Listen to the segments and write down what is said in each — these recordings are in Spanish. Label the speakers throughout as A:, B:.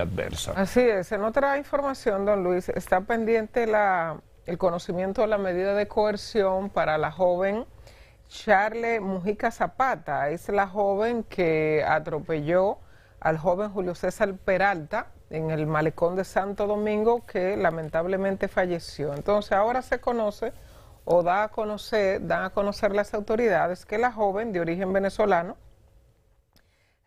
A: adversa. Así es. En otra información, don Luis, está pendiente el conocimiento de la medida de coerción para la joven Charle Mujica Zapata. Es la joven que atropelló al joven Julio César Peralta en el malecón de Santo Domingo, que lamentablemente falleció. Entonces, ahora se conoce o da a conocer, dan a conocer las autoridades que la joven de origen venezolano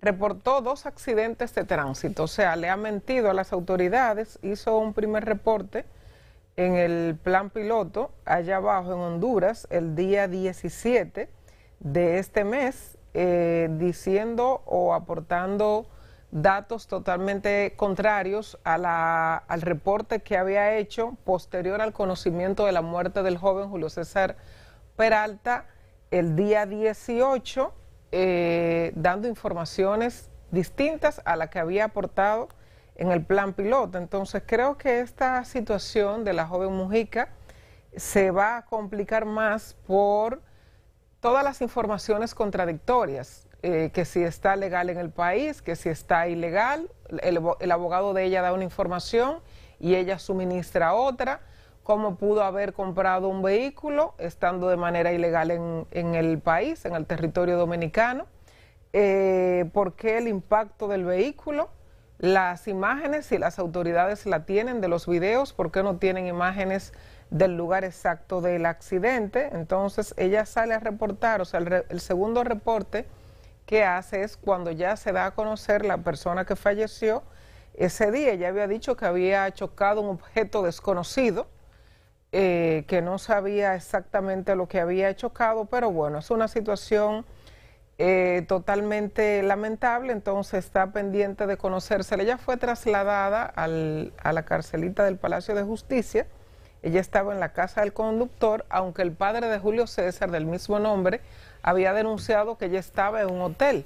A: reportó dos accidentes de tránsito, o sea, le ha mentido a las autoridades, hizo un primer reporte en el plan piloto allá abajo en Honduras el día 17 de este mes, eh, diciendo o aportando datos totalmente contrarios a al reporte que había hecho posterior al conocimiento de la muerte del joven Julio César Peralta el día 18 eh, dando informaciones distintas a la que había aportado en el plan piloto. Entonces creo que esta situación de la joven Mujica se va a complicar más por todas las informaciones contradictorias, eh, que si está legal en el país, que si está ilegal, el abogado de ella da una información y ella suministra otra cómo pudo haber comprado un vehículo estando de manera ilegal en, el país, en el territorio dominicano, eh, por qué el impacto del vehículo, las imágenes, si las autoridades la tienen de los videos, por qué no tienen imágenes del lugar exacto del accidente. Entonces ella sale a reportar, o sea, el, segundo reporte que hace es cuando ya se da a conocer la persona que falleció. Ese día ya había dicho que había chocado un objeto desconocido eh, que no sabía exactamente lo que había chocado, pero bueno, es una situación eh, totalmente lamentable, entonces está pendiente de conocerse. Ella fue trasladada a la carcelita del Palacio de Justicia, ella estaba en la casa del conductor, aunque el padre de Julio César, del mismo nombre, había denunciado que ella estaba en un hotel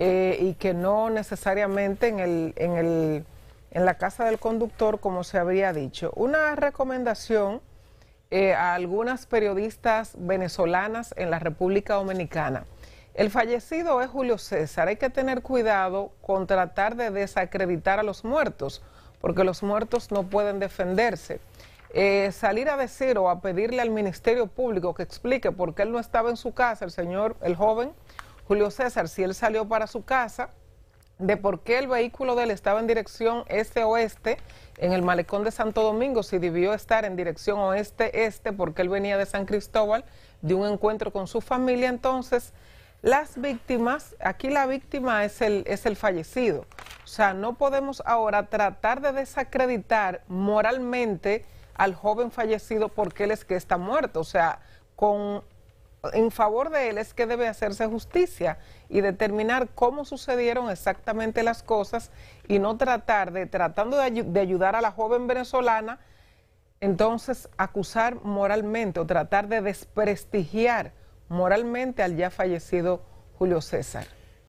A: eh, y que no necesariamente en, el, en, el, en la casa del conductor, como se habría dicho. Una recomendación eh, a algunas periodistas venezolanas en la República Dominicana. El fallecido es Julio César. Hay que tener cuidado con tratar de desacreditar a los muertos, porque los muertos no pueden defenderse. Eh, salir a decir o a pedirle al Ministerio Público que explique por qué él no estaba en su casa, el señor, el joven Julio César, si él salió para su casa, de por qué el vehículo de él estaba en dirección este-oeste en el malecón de Santo Domingo, si debió estar en dirección oeste-este porque él venía de San Cristóbal, de un encuentro con su familia. Entonces, las víctimas, aquí la víctima es el, es el fallecido. O sea, no podemos ahora tratar de desacreditar moralmente al joven fallecido porque él es que está muerto. O sea, con en favor de él es que debe hacerse justicia y determinar cómo sucedieron exactamente las cosas y no tratar de, tratando de, ayudar a la joven venezolana, entonces acusar moralmente o tratar de desprestigiar moralmente al ya fallecido Julio César.